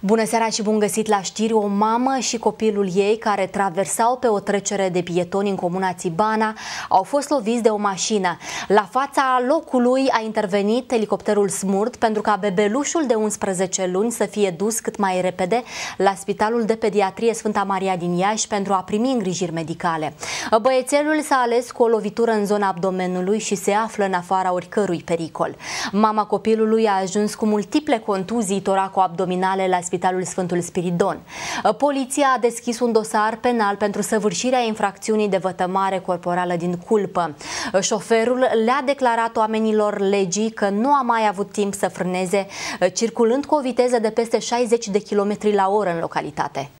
Bună seara și bun găsit la știri! O mamă și copilul ei care traversau pe o trecere de pietoni în comuna Țibana au fost loviți de o mașină. La fața locului a intervenit elicopterul Smurt pentru ca bebelușul de 11 luni să fie dus cât mai repede la Spitalul de Pediatrie Sfânta Maria din Iași pentru a primi îngrijiri medicale. Băiețelul s-a ales cu o lovitură în zona abdomenului și se află în afara oricărui pericol. Mama copilului a ajuns cu multiple contuzii toraco-abdominale la Spitalul Sfântul Spiridon. Ă, poliția a deschis un dosar penal pentru săvârșirea infracțiunii de vătămare corporală din culpă. Ă, șoferul le-a declarat oamenilor legii că nu a mai avut timp să frâneze, ă, circulând cu o viteză de peste 60 de km la oră în localitate.